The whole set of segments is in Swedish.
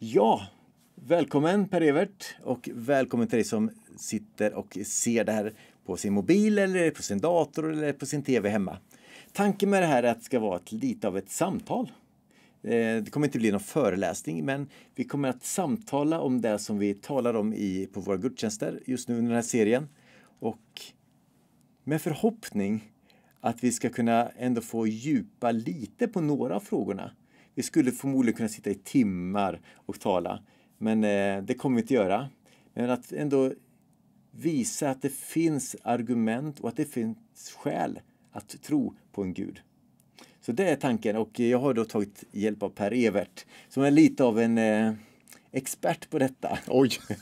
Ja, välkommen Per-Evert och välkommen till dig som sitter och ser det här på sin mobil eller på sin dator eller på sin tv hemma. Tanken med det här är att det ska vara ett, lite av ett samtal. Eh, det kommer inte bli någon föreläsning, men vi kommer att samtala om det som vi talar om i, på våra gudstjänster just nu under den här serien. Och med förhoppning att vi ska kunna ändå få djupa lite på några av frågorna vi skulle förmodligen kunna sitta i timmar och tala, men eh, det kommer vi inte göra. Men att ändå visa att det finns argument och att det finns skäl att tro på en gud. Så det är tanken och jag har då tagit hjälp av Per Evert som är lite av en eh, expert på detta. Oj!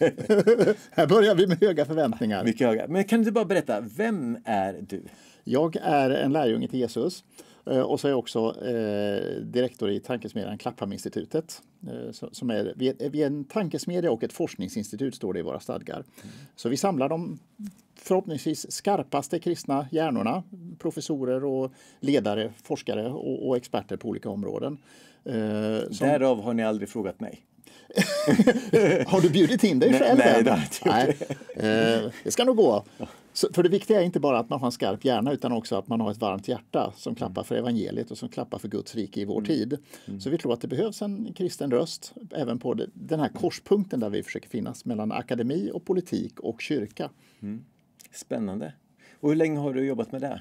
Här börjar vi med höga förväntningar. Mycket höga. Men kan du bara berätta, vem är du? Jag är en lärjunge till Jesus Eh, och så är jag också eh, direktor i tankesmedjan Klapphaminstitutet. Eh, som är, vi är en tankesmedja och ett forskningsinstitut, står det i våra stadgar. Mm. Så vi samlar de förhoppningsvis skarpaste kristna hjärnorna, professorer och ledare, forskare och, och experter på olika områden. Som... Därav har ni aldrig frågat mig. har du bjudit in dig själv? Nej, nej, det har jag Det ska nog gå. Så, för det viktiga är inte bara att man har en skarp hjärna utan också att man har ett varmt hjärta som klappar för evangeliet och som klappar för Guds rike i vår mm. tid. Mm. Så vi tror att det behövs en kristen röst även på det, den här korspunkten där vi försöker finnas mellan akademi och politik och kyrka. Mm. Spännande. Och hur länge har du jobbat med det?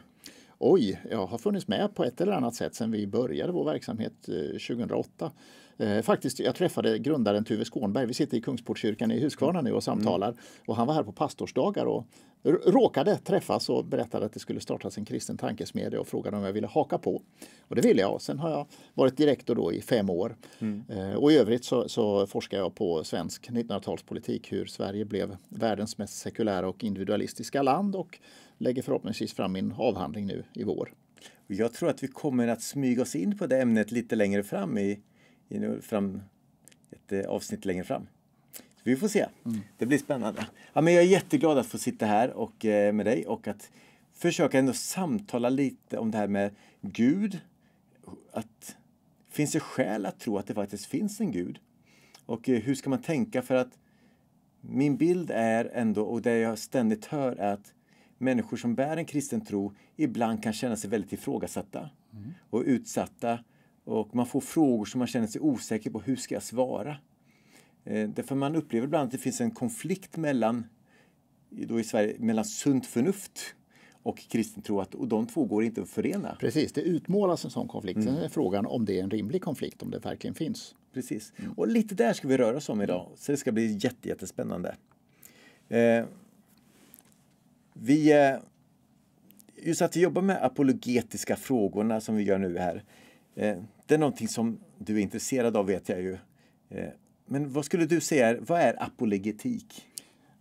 Oj, jag har funnits med på ett eller annat sätt sedan vi började vår verksamhet 2008. Eh, eh, faktiskt, jag träffade grundaren Tuve Skånberg. Vi sitter i Kungsportskyrkan i Huskvarna nu och samtalar. Mm. Och han var här på pastorsdagar och råkade träffas och berättade att det skulle startas en kristen tankesmedja och frågade om jag ville haka på. Och det ville jag. Sen har jag varit direktor då i fem år. Mm. Eh, och i övrigt så, så forskar jag på svensk 1900-talspolitik, hur Sverige blev världens mest sekulära och individualistiska land och lägger förhoppningsvis fram min avhandling nu i vår. Jag tror att vi kommer att smyga oss in på det ämnet lite längre fram i, i fram, ett eh, avsnitt längre fram. Vi får se. Mm. Det blir spännande. Ja, men jag är jätteglad att få sitta här och, eh, med dig och att försöka ändå samtala lite om det här med Gud. Att, finns det skäl att tro att det faktiskt finns en Gud? Och eh, hur ska man tänka? För att min bild är ändå, och det jag ständigt hör, är att människor som bär en kristen tro ibland kan känna sig väldigt ifrågasatta mm. och utsatta. Och man får frågor som man känner sig osäker på. Hur ska jag svara? Eh, därför man upplever ibland att det finns en konflikt mellan, då i Sverige, mellan sunt förnuft och kristen tro och de två går inte att förena. Precis, det utmålas en sån konflikt. Mm. Sen är mm. frågan om det är en rimlig konflikt, om det verkligen finns. Precis, mm. och lite där ska vi röra oss om idag. Så det ska bli jätte, jättespännande. Eh, vi, eh, just att vi jobbar med apologetiska frågorna som vi gör nu här. Eh, det är någonting som du är intresserad av vet jag ju. Eh, men vad skulle du säga, vad är apologetik?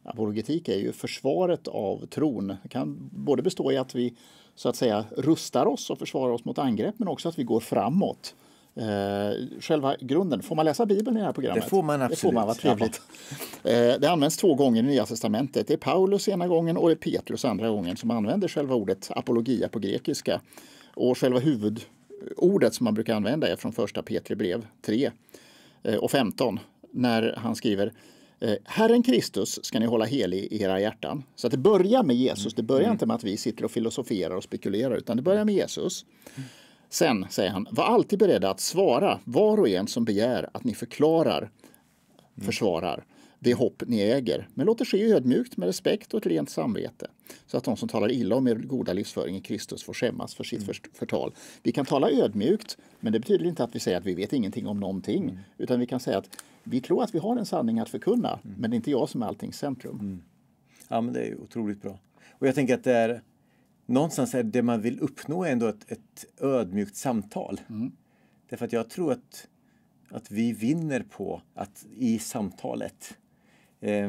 Apologetik är ju försvaret av tron. Det kan både bestå i att vi så att säga rustar oss och försvarar oss mot angrepp men också att vi går framåt. Eh, själva grunden. Får man läsa Bibeln i det här programmet? Det får man absolut. Det, får man, vad trevligt. eh, det används två gånger i Nya Testamentet. Det är Paulus ena gången och det är Petrus andra gången som använder själva ordet apologia på grekiska. Och själva huvudordet som man brukar använda är från första Petri brev 3 eh, och 15 när han skriver eh, Herren Kristus ska ni hålla helig i era hjärtan. Så att det börjar med Jesus. Det börjar mm. inte med att vi sitter och filosoferar och spekulerar, utan det mm. börjar med Jesus. Sen säger han, var alltid beredda att svara var och en som begär att ni förklarar, mm. försvarar det hopp ni äger, men låt det ske ödmjukt med respekt och ett rent samvete så att de som talar illa om er goda livsföring i Kristus får skämmas för sitt mm. förtal. Vi kan tala ödmjukt, men det betyder inte att vi säger att vi vet ingenting om någonting, mm. utan vi kan säga att vi tror att vi har en sanning att förkunna, mm. men det är inte jag som är alltings centrum. Mm. Ja, men det är otroligt bra. Och jag tänker att det är någonstans är det man vill uppnå ändå ett, ett ödmjukt samtal. Mm. Därför att jag tror att, att vi vinner på att i samtalet eh,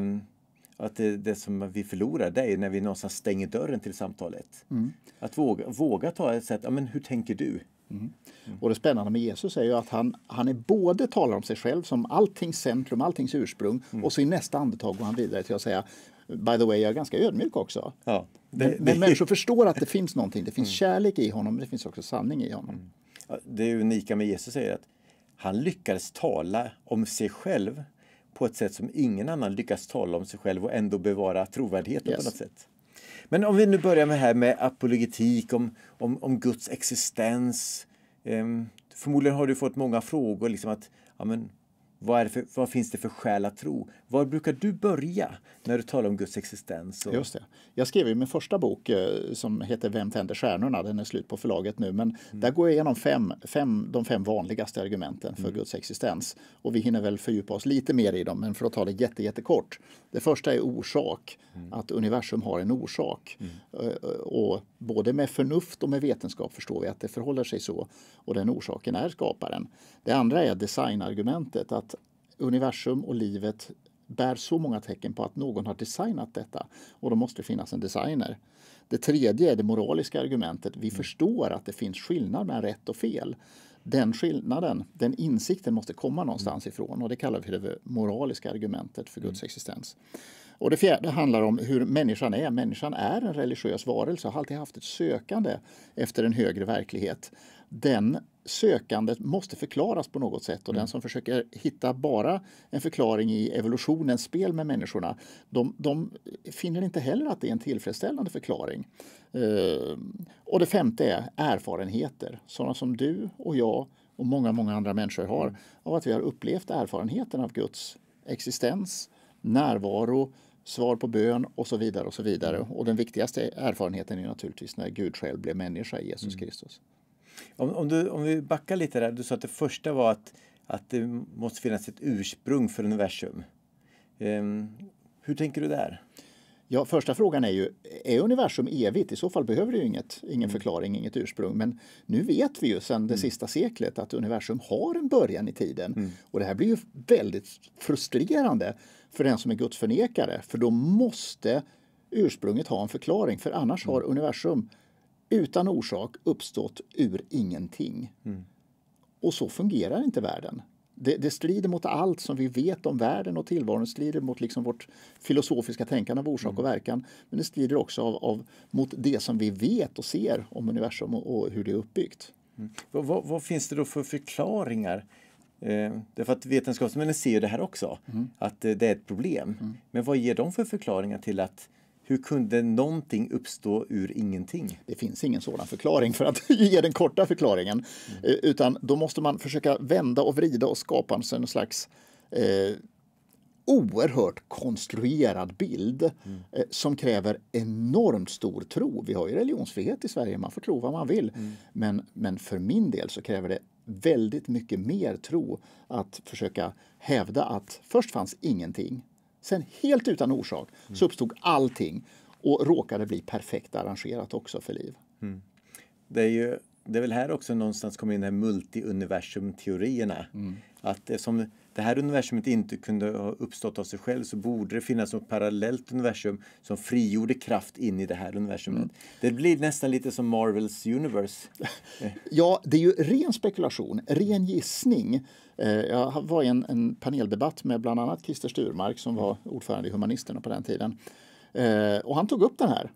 att det, det, som vi förlorar det är när vi någonstans stänger dörren till samtalet. Mm. Att våga, våga ta ett sätt, ja, men hur tänker du? Mm. mm. Och det spännande med Jesus är ju att han, han är både talar om sig själv som alltings centrum, alltings ursprung mm. och så i nästa andetag går han vidare till att säga By the way, jag är ganska ödmjuk också. Ja, det, men, det... men människor förstår att det finns någonting, det finns mm. kärlek i honom, men det finns också sanning i honom. Mm. det unika med Jesus är att han lyckades tala om sig själv på ett sätt som ingen annan lyckas tala om sig själv och ändå bevara trovärdigheten yes. på något sätt. Men om vi nu börjar med här med apologetik, om, om, om Guds existens. Ehm, förmodligen har du fått många frågor. Liksom att, ja, men, vad, för, vad, finns det för skäl att tro? Var brukar du börja när du talar om Guds existens? Och... Just det. Jag skrev ju min första bok eh, som heter Vem tänder stjärnorna? Den är slut på förlaget nu, men mm. där går jag igenom fem, fem, de fem vanligaste argumenten för mm. Guds existens. Och vi hinner väl fördjupa oss lite mer i dem, men för att ta det jätte, jättekort. Det första är orsak, mm. att universum har en orsak. Mm. Eh, eh, och både med förnuft och med vetenskap förstår vi att det förhåller sig så. Och den orsaken är skaparen. Det andra är designargumentet, att universum och livet bär så många tecken på att någon har designat detta och då måste det finnas en designer. Det tredje är det moraliska argumentet. Vi mm. förstår att det finns skillnad mellan rätt och fel. Den skillnaden, den insikten måste komma mm. någonstans mm. ifrån och det kallar vi det moraliska argumentet för mm. Guds mm. existens. Och det fjärde handlar om hur människan är. Människan är en religiös varelse och har alltid haft ett sökande efter en högre verklighet. Den sökandet måste förklaras på något sätt och mm. den som försöker hitta bara en förklaring i evolutionens spel med människorna, de, de finner inte heller att det är en tillfredsställande förklaring. Uh, och det femte är erfarenheter, sådana som du och jag och många, många andra människor har mm. av att vi har upplevt erfarenheten av Guds existens, närvaro, svar på bön och så vidare. Och så vidare. Mm. Och den viktigaste erfarenheten är naturligtvis när Gud själv blev människa, Jesus mm. Kristus. Om, om, du, om vi backar lite där. Du sa att det första var att, att det måste finnas ett ursprung för universum. Ehm, hur tänker du där? Ja, första frågan är ju, är universum evigt? I så fall behöver det ju inget, ingen mm. förklaring, inget ursprung. Men nu vet vi ju sedan det mm. sista seklet att universum har en början i tiden. Mm. Och det här blir ju väldigt frustrerande för den som är gudsförnekare, för då måste ursprunget ha en förklaring, för annars mm. har universum utan orsak uppstått ur ingenting. Mm. Och så fungerar inte världen. Det, det, strider mot allt som vi vet om världen och tillvaron, strider mot liksom vårt filosofiska tänkande av orsak mm. och verkan. Men det strider också av, av, mot det som vi vet och ser om universum och, och hur det är uppbyggt. Mm. Vad, vad, finns det då för förklaringar? Eh, därför att vetenskapsmännen ser ju det här också, mm. att eh, det är ett problem. Mm. Men vad ger de för förklaringar till att hur kunde någonting uppstå ur ingenting? Det finns ingen sådan förklaring för att ge den korta förklaringen. Mm. Eh, utan då måste man försöka vända och vrida och skapa en slags eh, oerhört konstruerad bild mm. eh, som kräver enormt stor tro. Vi har ju religionsfrihet i Sverige, man får tro vad man vill. Mm. Men, men för min del så kräver det väldigt mycket mer tro att försöka hävda att först fanns ingenting Sen helt utan orsak mm. så uppstod allting och råkade bli perfekt arrangerat också för liv. Mm. Det, är ju, det är väl här också någonstans kommer in de här multiuniversumteorierna. Mm. Att eftersom det här universumet inte kunde ha uppstått av sig själv så borde det finnas något parallellt universum som frigjorde kraft in i det här universumet. Mm. Det blir nästan lite som Marvels universe. ja, det är ju ren spekulation, ren gissning. Eh, jag var i en, en paneldebatt med bland annat Christer Sturmark som var ordförande i Humanisterna på den tiden. Eh, och han tog upp den här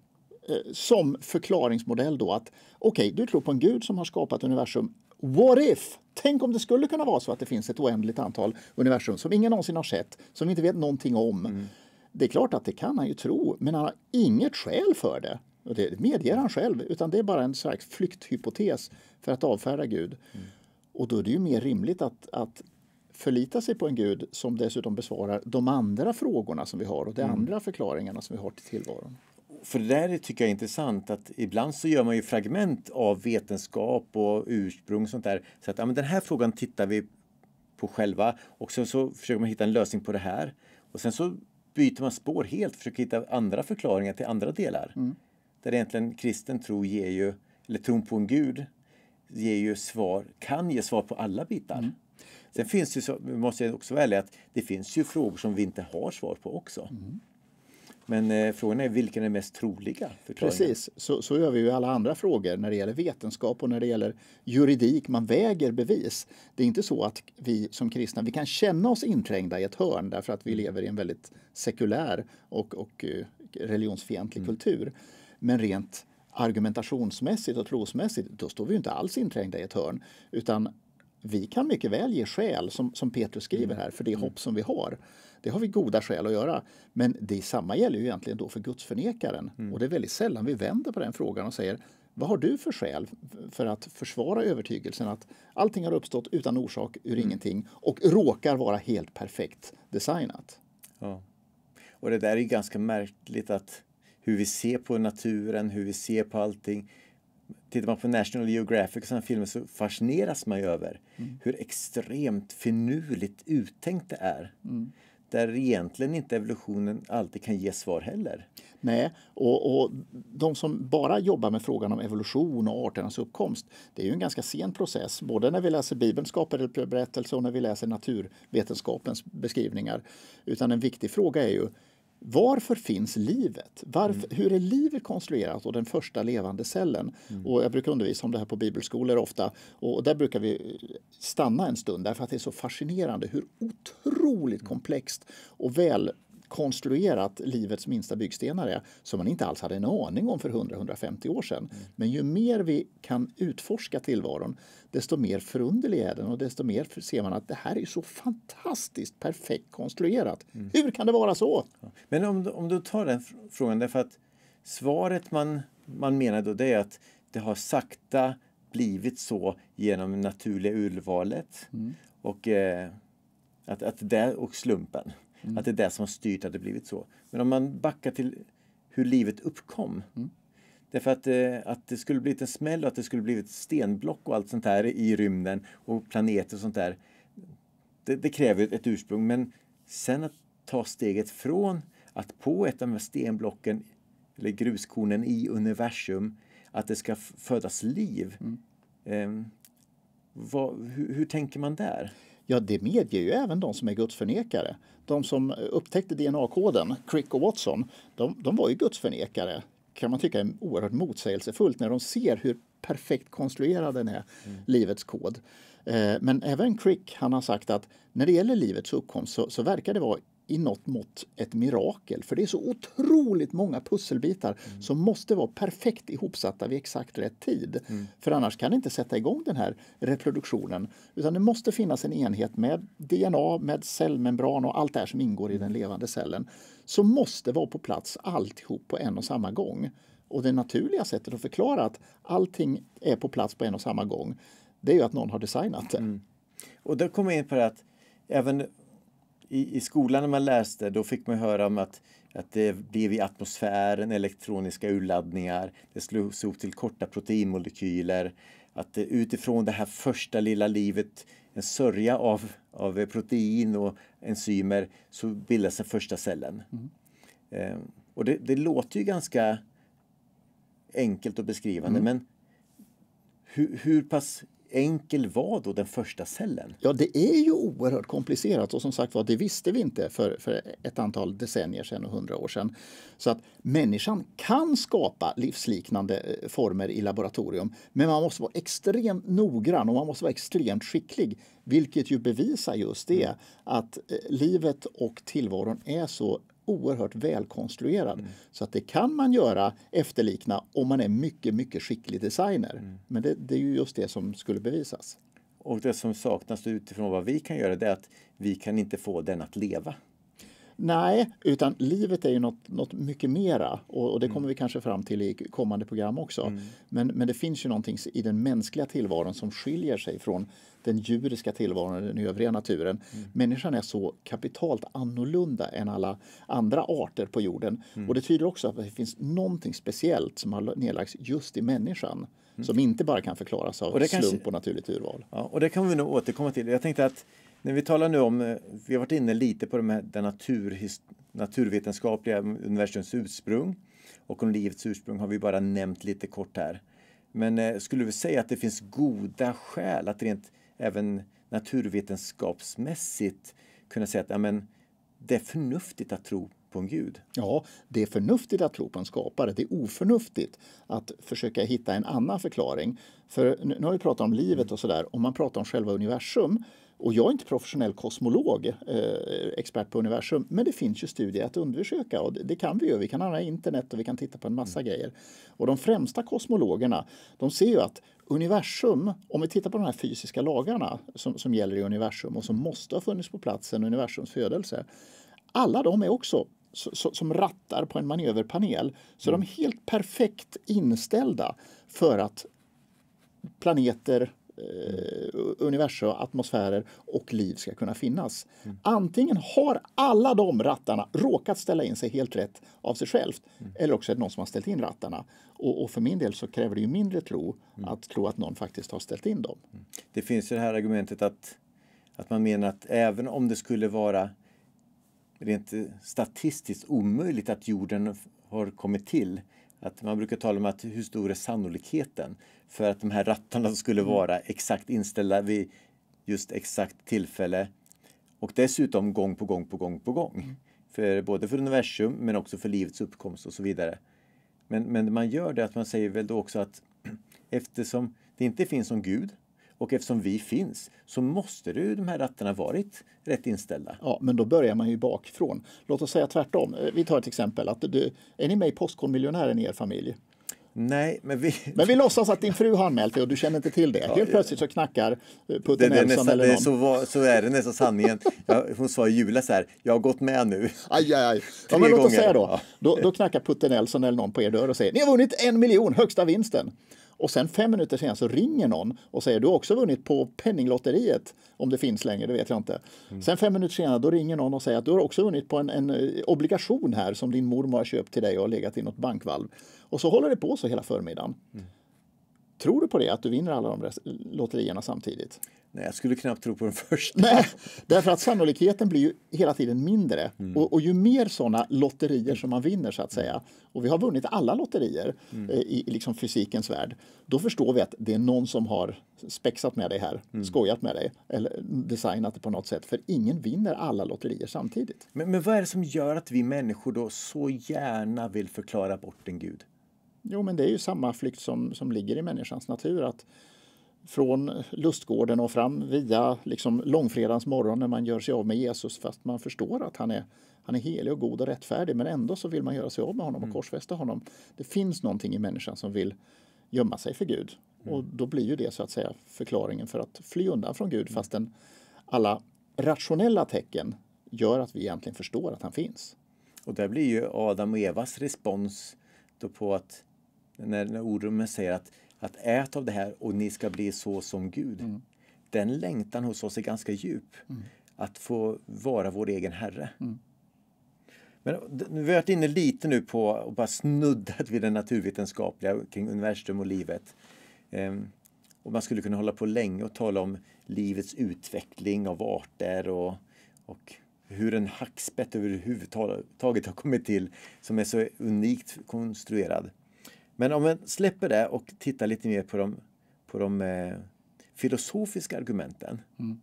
eh, som förklaringsmodell då att okej, okay, du tror på en gud som har skapat universum. What if? Tänk om det skulle kunna vara så att det finns ett oändligt antal universum som ingen någonsin har sett, som vi inte vet någonting om. Mm. Det är klart att det kan han ju tro, men han har inget skäl för det. Och det medger han själv, utan det är bara en slags flykthypotes för att avfärda Gud. Mm. Och då är det ju mer rimligt att, att förlita sig på en gud som dessutom besvarar de andra frågorna som vi har och de mm. andra förklaringarna som vi har till tillvaron. För det där tycker jag är intressant att ibland så gör man ju fragment av vetenskap och ursprung och sånt där. Så att ja, men den här frågan tittar vi på själva och sen så försöker man hitta en lösning på det här. Och sen så byter man spår helt och försöker hitta andra förklaringar till andra delar. Mm. Där egentligen kristen tro ger ju, eller tron på en gud ger ju svar, kan ge svar på alla bitar. Mm. Sen finns det, så, måste jag också vara att det finns ju frågor som vi inte har svar på också. Mm. Men eh, frågan är vilken är mest troliga? Precis, så, så gör vi ju alla andra frågor när det gäller vetenskap och när det gäller juridik. Man väger bevis. Det är inte så att vi som kristna vi kan känna oss inträngda i ett hörn därför att vi mm. lever i en väldigt sekulär och, och eh, religionsfientlig mm. kultur. Men rent argumentationsmässigt och trosmässigt, då står vi inte alls inträngda i ett hörn. Utan vi kan mycket väl ge skäl, som, som Petrus skriver mm. här, för det mm. hopp som vi har. Det har vi goda skäl att göra. Men det samma gäller ju egentligen då för gudsförnekaren. Mm. Och det är väldigt sällan vi vänder på den frågan och säger vad har du för skäl för att försvara övertygelsen att allting har uppstått utan orsak ur mm. ingenting och råkar vara helt perfekt designat? Ja. Och det där är ganska märkligt att hur vi ser på naturen, hur vi ser på allting. Tittar man på National Geographic och sådana filmer så fascineras man ju över mm. hur extremt finurligt uttänkt det är. Mm. Där egentligen inte evolutionen alltid kan ge svar heller. Nej, och, och de som bara jobbar med frågan om evolution och arternas uppkomst, det är ju en ganska sen process. Både när vi läser Bibelns skapelseberättelse och när vi läser naturvetenskapens beskrivningar. Utan en viktig fråga är ju varför finns livet? Varför, mm. Hur är livet konstruerat och den första levande cellen? Mm. Och jag brukar undervisa om det här på bibelskolor ofta och där brukar vi eh, stanna en stund därför att det är så fascinerande hur otroligt mm. komplext och väl konstruerat livets minsta byggstenar är som man inte alls hade en aning om för 100-150 år sedan. Mm. Men ju mer vi kan utforska tillvaron desto mer förunderlig är den och desto mer ser man att det här är så fantastiskt perfekt konstruerat. Mm. Hur kan det vara så? Men om, om du tar den frågan därför att svaret man, man menar då det är att det har sakta blivit så genom naturliga urvalet mm. och eh, att, att det och slumpen. Mm. Att det är det som har styrt att det blivit så. Men om man backar till hur livet uppkom. Mm. Därför att, eh, att det skulle blivit en smäll och att det skulle blivit stenblock och allt sånt där i rymden och planeter och sånt där. Det, det kräver ett ursprung. Men sen att ta steget från att på ett av de här stenblocken eller gruskornen i universum att det ska födas liv. Mm. Eh, vad, hur, hur tänker man där? Ja, det medger ju även de som är gudsförnekare. De som upptäckte DNA-koden, Crick och Watson, de, de var ju gudsförnekare kan man tycka är oerhört motsägelsefullt när de ser hur perfekt konstruerad den är, mm. livets kod. Eh, men även Crick han har sagt att när det gäller livets uppkomst så, så verkar det vara i något mått ett mirakel. För det är så otroligt många pusselbitar mm. som måste vara perfekt ihopsatta vid exakt rätt tid. Mm. För annars kan det inte sätta igång den här reproduktionen. Utan det måste finnas en enhet med DNA, med cellmembran och allt det här som ingår i den mm. levande cellen. Som måste vara på plats alltihop på en och samma gång. Och det naturliga sättet att förklara att allting är på plats på en och samma gång, det är ju att någon har designat det. Mm. Och då kommer jag in på det att även i, i skolan när man läste då fick man höra om att, att det blev i atmosfären elektroniska urladdningar, det ihop till korta proteinmolekyler, att utifrån det här första lilla livet, en sörja av, av protein och enzymer, så bildas den första cellen. Mm. Ehm, och det, det, låter ju ganska enkelt och beskrivande mm. men hur, hur pass enkel var då den första cellen? Ja, det är ju oerhört komplicerat och som sagt var, det visste vi inte för, för ett antal decennier sedan och hundra år sedan. Så att människan kan skapa livsliknande eh, former i laboratorium, men man måste vara extremt noggrann och man måste vara extremt skicklig, vilket ju bevisar just det mm. att eh, livet och tillvaron är så oerhört välkonstruerad. Mm. Så att det kan man göra efterlikna om man är mycket, mycket skicklig designer. Mm. Men det, det är ju just det som skulle bevisas. Och det som saknas utifrån vad vi kan göra det är att vi kan inte få den att leva. Nej, utan livet är ju något, något mycket mera och, och det mm. kommer mm. vi kanske fram till i kommande program också. Mm. Men, men det finns ju någonting i den mänskliga tillvaron som skiljer sig från den djuriska tillvaron, den övriga naturen. Mm. Människan är så kapitalt annorlunda än alla andra arter på jorden mm. och det tyder också att det finns någonting speciellt som har nedlagts just i människan mm. som inte bara kan förklaras av och slump kanske... och naturligt urval. Ja, och det kan vi nog återkomma till. Jag tänkte att när vi talar nu om, eh, vi har varit inne lite på de den natur, naturvetenskapliga universums ursprung och om livets ursprung har vi bara nämnt lite kort här. Men eh, skulle vi säga att det finns goda skäl att rent även naturvetenskapsmässigt kunna säga att amen, det är förnuftigt att tro på en gud? Ja, det är förnuftigt att tro på en skapare. Det är oförnuftigt att försöka hitta en annan förklaring. För nu har vi pratat om livet och sådär. Om man pratar om själva universum och jag är inte professionell kosmolog, eh, expert på universum, men det finns ju studier att undersöka och det, det kan vi ju. Vi kan använda internet och vi kan titta på en massa mm. grejer. Och de främsta kosmologerna, de ser ju att universum, om vi tittar på de här fysiska lagarna som, som gäller i universum och som måste ha funnits på plats platsen universums födelse, alla de är också so, som rattar på en manöverpanel. Så mm. de är mm. helt perfekt inställda för att planeter, eh, universum, atmosfärer och liv ska kunna finnas. Mm. Antingen har alla de rattarna råkat ställa in sig helt rätt av sig självt mm. eller också är det någon som har ställt in rattarna. Och, och för min del så kräver det ju mindre tro mm. att tro att någon faktiskt har ställt in dem. Mm. Det finns ju det här argumentet att, att man menar att även om det skulle vara rent statistiskt omöjligt att jorden har kommit till att man brukar tala om att hur stor är sannolikheten för att de här rattarna skulle mm. vara exakt inställda vid just exakt tillfälle och dessutom gång på gång på gång på gång. Mm. För, både för universum men också för livets uppkomst och så vidare. Men, men man gör det att man säger väl då också att eftersom det inte finns någon gud och eftersom vi finns så måste ju de här rattarna varit rätt inställda. Ja, men då börjar man ju bakifrån. Låt oss säga tvärtom. Eh, vi tar ett exempel. Att du, är ni med i Postkodmiljonären i er familj? Nej, men vi... Men vi låtsas att din fru har anmält dig och du känner inte till det. Ja, Helt plötsligt så knackar eh, Putin det, det nästa, eller någon. så, var, så, är det nästan sanningen. Jag, hon sa i julas så här, jag har gått med nu. Aj, aj, aj. Ja, men låt oss säga då. Ja. då. Då knackar Putin Nelson eller någon på er dörr och säger, ni har vunnit en miljon, högsta vinsten. Och sen fem minuter senare så ringer någon och säger du har också vunnit på penninglotteriet. Om det finns längre, det vet jag inte. Mm. Sen fem minuter senare då ringer någon och säger att du har också vunnit på en, en eh, obligation här som din mormor har köpt till dig och har legat i något bankvalv. Och så håller det på så hela förmiddagen. Mm. Tror du på det, att du vinner alla de lotterierna samtidigt? Nej, jag skulle knappt tro på den första. Nej, därför att sannolikheten blir ju hela tiden mindre. Mm. Och, och, ju mer sådana lotterier som man vinner, så att säga, och vi har vunnit alla lotterier mm. Eh, i, i liksom fysikens värld, då förstår vi att det är någon som har spexat med dig här, mm. skojat med dig eller designat det på något sätt. För ingen vinner alla lotterier samtidigt. Men, men vad är det som gör att vi människor då så gärna vill förklara bort en gud? Jo, men det är ju samma flykt som, som ligger i människans natur. att från lustgården och fram via liksom långfredagens morgon när man gör sig av med Jesus fast man förstår att han är, han är helig och god och rättfärdig men ändå så vill man göra sig av med honom och mm. korsfästa honom. Det finns någonting i människan som vill gömma sig för Gud mm. och då blir ju det så att säga förklaringen för att fly undan från Gud mm. fastän alla rationella tecken gör att vi egentligen förstår att han finns. Och där blir ju Adam och Evas respons då på att när, när ormen säger att att äta av det här och ni ska bli så som Gud. Mm. Den längtan hos oss är ganska djup. Mm. Att få vara vår egen Herre. Mm. Men vi har varit inne lite nu på och bara snuddat vid det naturvetenskapliga kring universum och livet. Ehm, och man skulle kunna hålla på länge och tala om livets utveckling av arter och, och hur en hackspett överhuvudtaget har kommit till som är så unikt konstruerad. Men om vi släpper det och tittar lite mer på de, på de eh, filosofiska argumenten. Mm.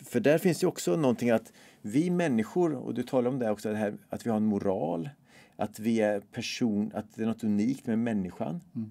För där finns ju också någonting att vi människor, och du talar om det också, det här, att vi har en moral. Att vi är person, att det är något unikt med människan. Mm.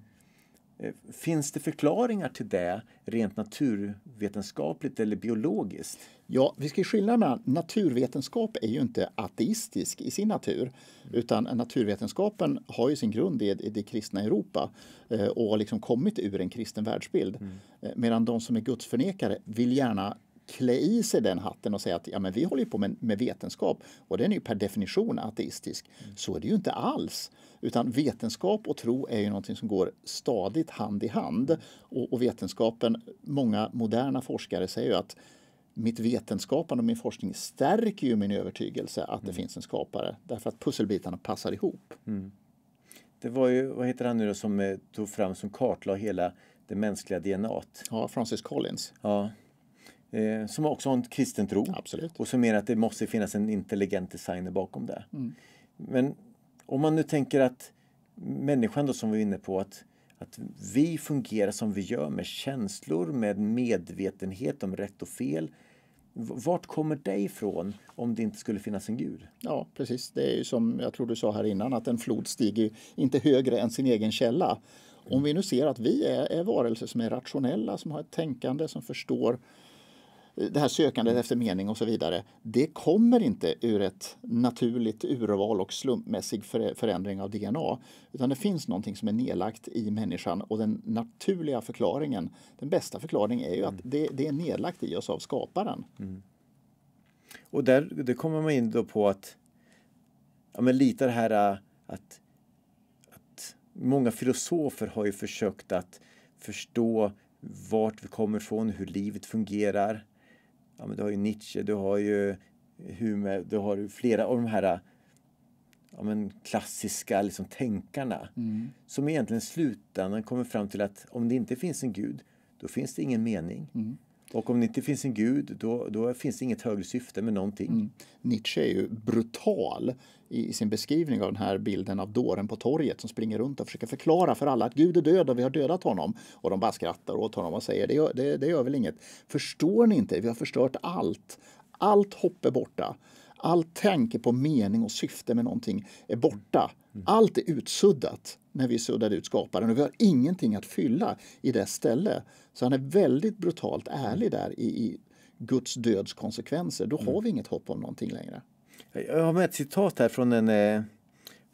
Eh, finns det förklaringar till det rent naturvetenskapligt eller biologiskt? Ja, vi ska skilja mellan naturvetenskap är ju inte ateistisk i sin natur utan naturvetenskapen har ju sin grund i, det kristna Europa eh, och har liksom kommit ur en kristen världsbild. Mm. Eh, medan de som är gudsförnekare vill gärna klä i sig den hatten och säga att ja, men vi håller på med, med vetenskap och den är per definition ateistisk. Mm. Så är det ju inte alls. Utan vetenskap och tro är ju någonting som går stadigt hand i hand. Mm. Och, och vetenskapen, många moderna forskare säger ju att mitt vetenskapande och min forskning stärker ju min övertygelse att mm. det finns en skapare därför att pusselbitarna passar ihop. Mm. Det var ju, vad heter han nu då, som eh, tog fram, som kartlade hela det mänskliga DNA? Ja, Francis Collins. Ja. Eh, som också har en kristen tro. Absolut. Och som menar att det måste finnas en intelligent designer bakom det. Mm. Men om man nu tänker att människan då som vi är inne på att, att vi fungerar som vi gör med känslor, med medvetenhet om rätt och fel. Vart kommer det ifrån om det inte skulle finnas en gud? Ja, precis. Det är ju som jag tror du sa här innan att en flod stiger inte högre än sin egen källa. Om vi nu ser att vi är, är varelser som är rationella, som har ett tänkande, som förstår det här sökandet mm. efter mening och så vidare, det kommer inte ur ett naturligt urval och slumpmässig förändring av DNA. Utan det finns någonting som är nedlagt i människan och den naturliga förklaringen, den bästa förklaringen är ju att mm. det, det är nedlagt i oss av skaparen. Mm. Och där det kommer man in då på att ja, men lite det här äh, att, att många filosofer har ju försökt att förstå vart vi kommer ifrån, hur livet fungerar ja, men du har ju Nietzsche, du har ju Hume, du har flera av de här ja, men klassiska liksom, tänkarna mm. som egentligen i slutändan kommer fram till att om det inte finns en gud, då finns det ingen mening. Mm. Och om det inte finns en gud, då, då finns det inget högre syfte med någonting. Mm. Nietzsche är ju brutal i sin beskrivning av den här bilden av dåren på torget som springer runt och försöker förklara för alla att Gud är död och vi har dödat honom. Och de bara skrattar åt honom och säger det gör, det, det gör väl inget. Förstår ni inte? Vi har förstört allt. Allt hopp är borta. All tanke på mening och syfte med någonting är borta. Allt är utsuddat när vi suddade ut skaparen och vi har ingenting att fylla i det ställe. Så han är väldigt brutalt ärlig där i, i Guds döds konsekvenser. Då har mm. vi inget hopp om någonting längre. Jag har med ett citat här från en eh,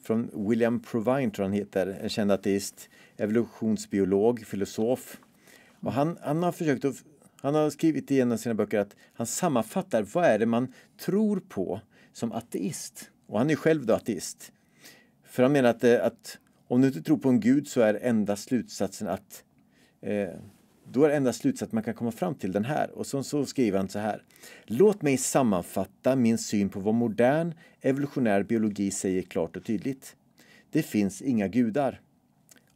från William Provine, tror han heter, en känd ateist, evolutionsbiolog, filosof. Och han, han, har försökt att, han har skrivit i en av sina böcker att han sammanfattar vad är det man tror på som ateist. Och han är själv då ateist. För han menar att, eh, att om du inte tror på en gud så är enda slutsatsen att eh, då är det enda slutsats man kan komma fram till den här. Och så, så skriver han så här. Låt mig sammanfatta min syn på vad modern evolutionär biologi säger klart och tydligt. Det finns inga gudar.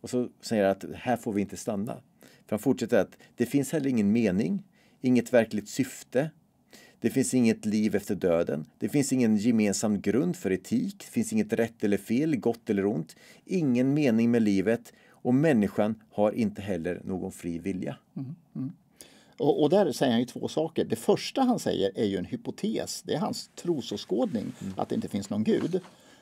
Och så säger han att här får vi inte stanna. För han fortsätter att det finns heller ingen mening, inget verkligt syfte. Det finns inget liv efter döden. Det finns ingen gemensam grund för etik. Det finns inget rätt eller fel, gott eller ont. Ingen mening med livet och människan har inte heller någon fri vilja. Mm. Mm. Och, och, där säger han ju två saker. Det första han säger är ju en hypotes. Det är hans trosåskådning mm. att det inte finns någon gud.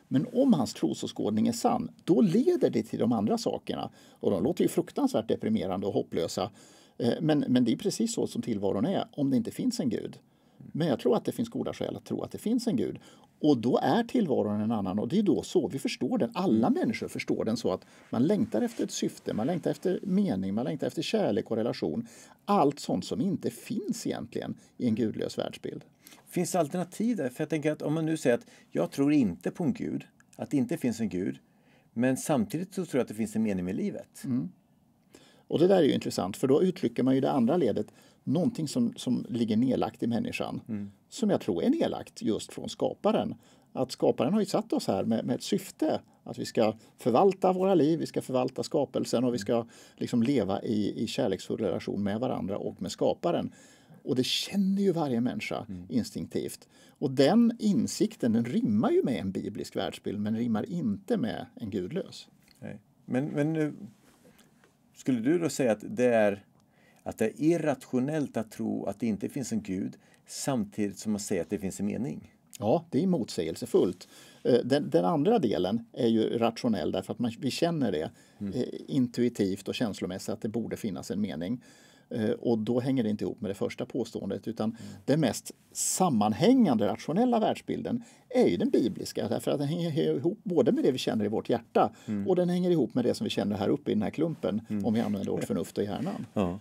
Men om hans trosåskådning är sann, då leder det till de andra sakerna. Och de låter ju fruktansvärt deprimerande och hopplösa. Eh, men, men det är precis så som tillvaron är om det inte finns en gud. Men jag tror att det finns goda skäl att tro att det finns en gud. Och då är tillvaron en annan och det är då så vi förstår den. Alla mm. människor förstår den så att man längtar efter ett syfte, man längtar efter mening, man längtar efter kärlek och relation. Allt sånt som inte finns egentligen i en gudlös världsbild. Finns det alternativ där? För jag tänker att om man nu säger att jag tror inte på en gud, att det inte finns en gud, men samtidigt så tror jag att det finns en mening med livet. Mm. Och det där är ju intressant för då uttrycker man ju det andra ledet, någonting som, som ligger nedlagt i människan, mm. som jag tror är nedlagt just från skaparen. Att skaparen har ju satt oss här med, med ett syfte, att vi ska förvalta våra liv, vi ska förvalta skapelsen och vi ska liksom leva i, i kärleksfull relation med varandra och med skaparen. Och det känner ju varje människa mm. instinktivt. Och den insikten den rimmar ju med en biblisk världsbild men rimmar inte med en gudlös. Nej. Men, men eh, skulle du då säga att det är, att det är irrationellt att tro att det inte finns en gud samtidigt som man säger att det finns en mening? Ja, det är motsägelsefullt. Eh, den, den, andra delen är ju rationell därför att man, vi känner det mm. Eh, intuitivt och känslomässigt att det borde finnas en mening. Eh, och då hänger det inte ihop med det första påståendet utan mm. den mest sammanhängande rationella världsbilden är ju den bibliska därför att den hänger ihop både med det vi känner i vårt hjärta mm. och den hänger ihop med det som vi känner här uppe i den här klumpen mm. om vi använder vårt förnuft och hjärnan. Ja.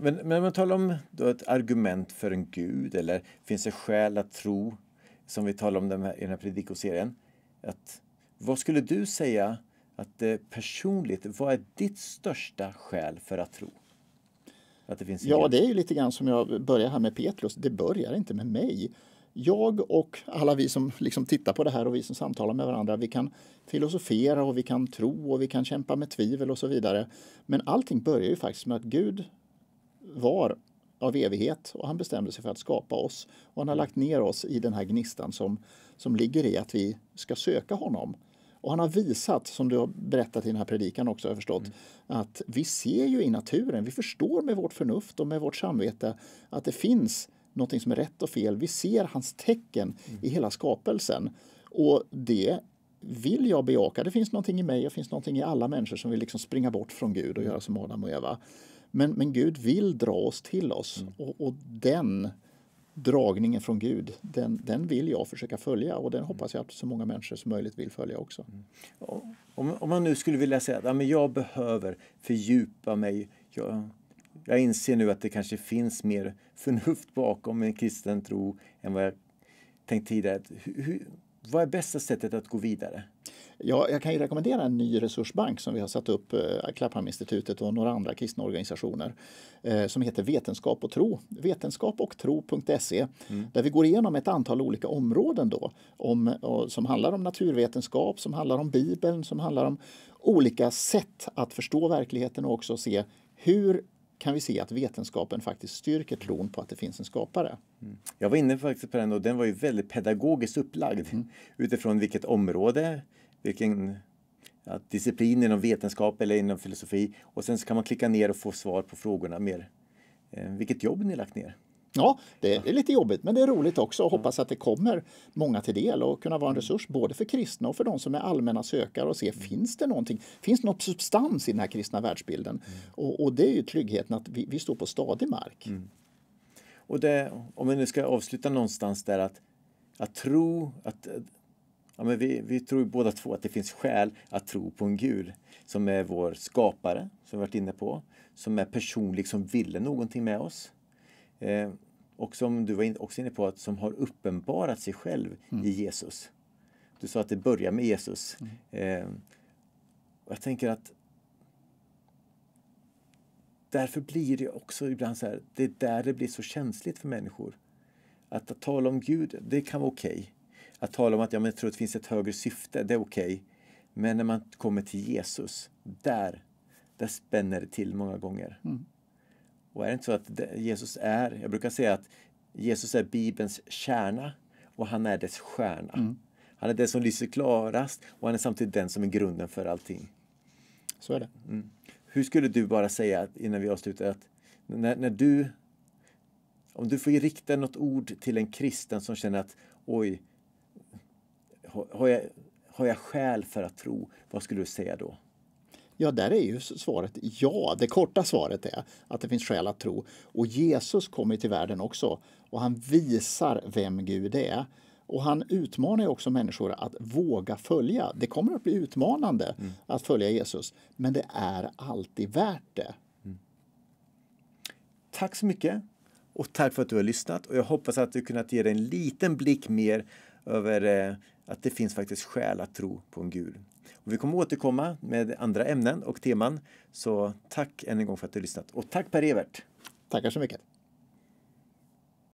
Men, men man talar om ett argument för en gud eller finns det skäl att tro som vi talar om den här, i den här predikoserien. Att, vad skulle du säga att eh, personligt, vad är ditt största skäl för att tro? Att det finns ja, det är ju lite grann som jag börjar här med Petrus. Det börjar inte med mig. Jag och alla vi som liksom tittar på det här och vi som samtalar med varandra, vi kan filosofera och vi kan tro och vi kan kämpa med tvivel och så vidare. Men allting börjar ju faktiskt med att Gud var av evighet och han bestämde sig för att skapa oss. Och han har lagt ner oss i den här gnistan som, som ligger i att vi ska söka honom. Och han har visat, som du har berättat i den här predikan också, jag förstått, mm. att vi ser ju i naturen, vi förstår med vårt förnuft och med vårt samvete att det finns någonting som är rätt och fel. Vi ser hans tecken mm. i hela skapelsen. Och det vill jag bejaka. Det finns någonting i mig och finns någonting i alla människor som vill liksom springa bort från Gud och mm. göra som Adam och Eva. Men, men Gud vill dra oss till oss mm. och, och, den dragningen från Gud, den, den vill jag försöka följa och den mm. hoppas jag att så många människor som möjligt vill följa också. Mm. Om, om, man nu skulle vilja säga att ja, jag behöver fördjupa mig, jag, jag inser nu att det kanske finns mer förnuft bakom en kristen tro än vad jag tänkt tidigare. Hur, hur, vad är bästa sättet att gå vidare? Ja, jag kan ju rekommendera en ny resursbank som vi har satt upp, Klapphamninstitutet eh, och några andra kristna organisationer, eh, som heter Vetenskap och tro. Vetenskap och tro.se mm. där vi går igenom ett antal olika områden då, om, som handlar om naturvetenskap, som handlar om Bibeln, som handlar om olika sätt att förstå verkligheten och också se hur kan vi se att vetenskapen faktiskt styrker tron på att det finns en skapare. Mm. Jag var inne faktiskt på den och den var ju väldigt pedagogiskt upplagd mm. utifrån vilket område vilken ja, disciplin inom vetenskap eller inom filosofi. Och sen så kan man klicka ner och få svar på frågorna mer. Eh, vilket jobb ni lagt ner? Ja, det är lite jobbigt, men det är roligt också och hoppas att det kommer många till del och kunna vara en mm. resurs både för kristna och för de som är allmänna sökare och se mm. finns det någonting, finns det någon substans i den här kristna världsbilden? Mm. Och, och, det är ju tryggheten att vi, vi står på stadig mark. Mm. Och det, om vi nu ska avsluta någonstans där att, att tro, att Ja, men vi, vi tror båda två att det finns skäl att tro på en gud som är vår skapare, som vi varit inne på, som är personlig, som ville någonting med oss. Eh, och som du var in, också inne på, att som har uppenbarat sig själv mm. i Jesus. Du sa att det börjar med Jesus. Mm. Eh, jag tänker att därför blir det också ibland så här, det är där det blir så känsligt för människor. Att, att tala om Gud, det kan vara okej. Okay. Att tala om att ja, men jag tror att det finns ett högre syfte, det är okej. Okay. Men när man kommer till Jesus, där, där spänner det till många gånger. Mm. Och är det inte så att Jesus är, jag brukar säga att Jesus är Bibelns kärna och han är dess stjärna. Mm. Han är den som lyser klarast och han är samtidigt den som är grunden för allting. Så är det. Mm. Hur skulle du bara säga innan vi avslutar att när, när du, om du får rikta något ord till en kristen som känner att oj, har jag, har jag skäl för att tro? Vad skulle du säga då? Ja, där är ju svaret ja. Det korta svaret är att det finns skäl att tro. Och Jesus kommer till världen också och han visar vem Gud är. Och han utmanar också människor att våga följa. Det kommer att bli utmanande mm. att följa Jesus, men det är alltid värt det. Mm. Tack så mycket och tack för att du har lyssnat. Och jag hoppas att du kunnat ge dig en liten blick mer över eh, att det finns faktiskt skäl att tro på en gud. Och vi kommer återkomma med andra ämnen och teman. Så tack än en gång för att du lyssnat. Och tack Per-Evert! Tackar så mycket!